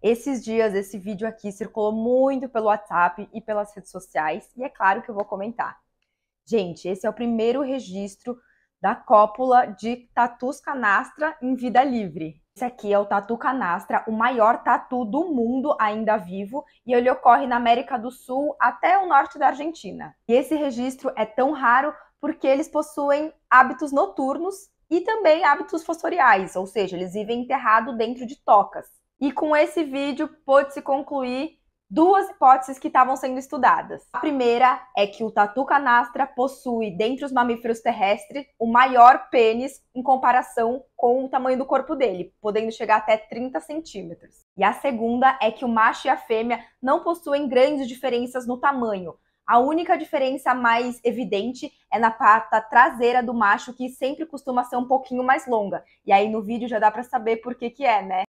Esses dias, esse vídeo aqui circulou muito pelo WhatsApp e pelas redes sociais, e é claro que eu vou comentar. Gente, esse é o primeiro registro da cópula de tatus canastra em vida livre. Esse aqui é o tatu canastra, o maior tatu do mundo ainda vivo, e ele ocorre na América do Sul até o norte da Argentina. E esse registro é tão raro porque eles possuem hábitos noturnos e também hábitos fossoriais, ou seja, eles vivem enterrado dentro de tocas. E com esse vídeo pôde-se concluir duas hipóteses que estavam sendo estudadas. A primeira é que o tatu canastra possui, dentre os mamíferos terrestres, o maior pênis em comparação com o tamanho do corpo dele, podendo chegar até 30 centímetros. E a segunda é que o macho e a fêmea não possuem grandes diferenças no tamanho. A única diferença mais evidente é na pata traseira do macho, que sempre costuma ser um pouquinho mais longa. E aí no vídeo já dá para saber por que que é, né?